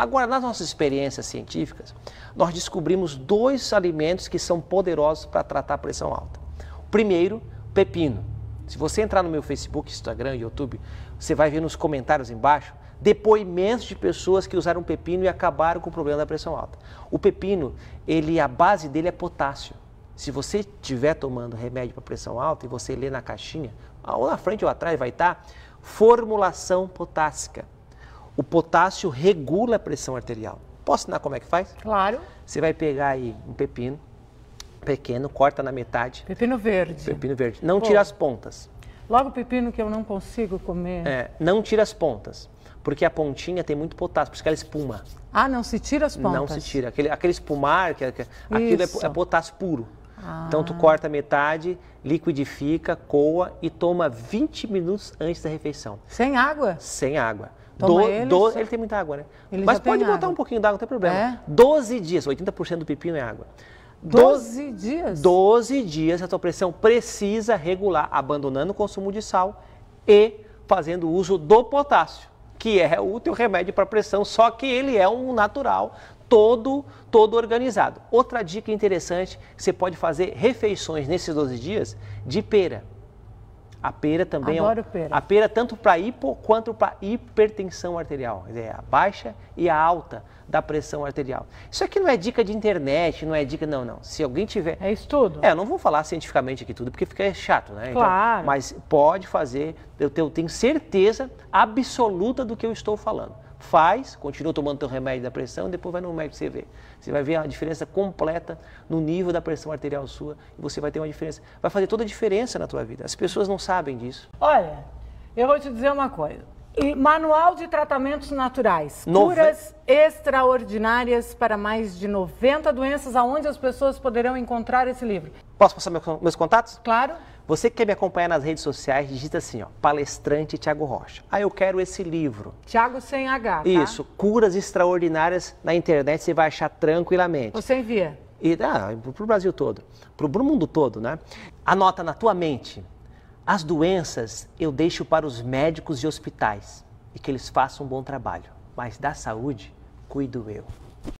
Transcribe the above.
Agora, nas nossas experiências científicas, nós descobrimos dois alimentos que são poderosos para tratar a pressão alta. O primeiro, pepino. Se você entrar no meu Facebook, Instagram, YouTube, você vai ver nos comentários embaixo depoimentos de pessoas que usaram pepino e acabaram com o problema da pressão alta. O pepino, ele a base dele é potássio. Se você estiver tomando remédio para pressão alta e você lê na caixinha, ou na frente ou atrás vai estar tá formulação potássica. O potássio regula a pressão arterial. Posso ensinar como é que faz? Claro. Você vai pegar aí um pepino pequeno, corta na metade. Pepino verde. Pepino verde. Não Pô. tira as pontas. Logo pepino que eu não consigo comer. É, não tira as pontas. Porque a pontinha tem muito potássio, por isso que ela espuma. Ah, não se tira as pontas? Não se tira. Aquele, aquele espumar, que, é, é, aquilo é, é, potássio puro. Ah. Então tu corta metade, liquidifica, coa e toma 20 minutos antes da refeição. Sem água? Sem água. Toma do, ele, do, ele tem muita água, né? Ele Mas pode botar água. um pouquinho d'água, não tem problema. É? 12 dias, 80% do pepino é água. 12 do... dias? 12 dias a sua pressão precisa regular, abandonando o consumo de sal e fazendo uso do potássio, que é o teu remédio para pressão, só que ele é um natural, todo, todo organizado. Outra dica interessante, você pode fazer refeições nesses 12 dias de pera. A pera também Adoro é um, pera. A pera tanto para hipo quanto para hipertensão arterial, é a baixa e a alta da pressão arterial. Isso aqui não é dica de internet, não é dica não, não. Se alguém tiver É estudo. É, eu não vou falar cientificamente aqui tudo porque fica chato, né? Então, claro. Então, mas pode fazer, eu tenho certeza absoluta do que eu estou falando faz, continua tomando teu remédio da pressão, depois vai no médico você vê. Você vai ver a diferença completa no nível da pressão arterial sua e você vai ter uma diferença. Vai fazer toda a diferença na tua vida. As pessoas não sabem disso. Olha, eu vou te dizer uma coisa. Manual de tratamentos naturais, Nove... curas extraordinárias para mais de 90 doenças, aonde as pessoas poderão encontrar esse livro. Posso passar meus contatos? Claro. Você que quer me acompanhar nas redes sociais, digita assim, ó, palestrante Tiago Rocha. Ah, eu quero esse livro. Tiago sem H, tá? Isso, Curas Extraordinárias na internet, você vai achar tranquilamente. Você envia? E, ah, pro Brasil todo, pro, pro mundo todo, né? Anota na tua mente, as doenças eu deixo para os médicos e hospitais e que eles façam um bom trabalho, mas da saúde cuido eu.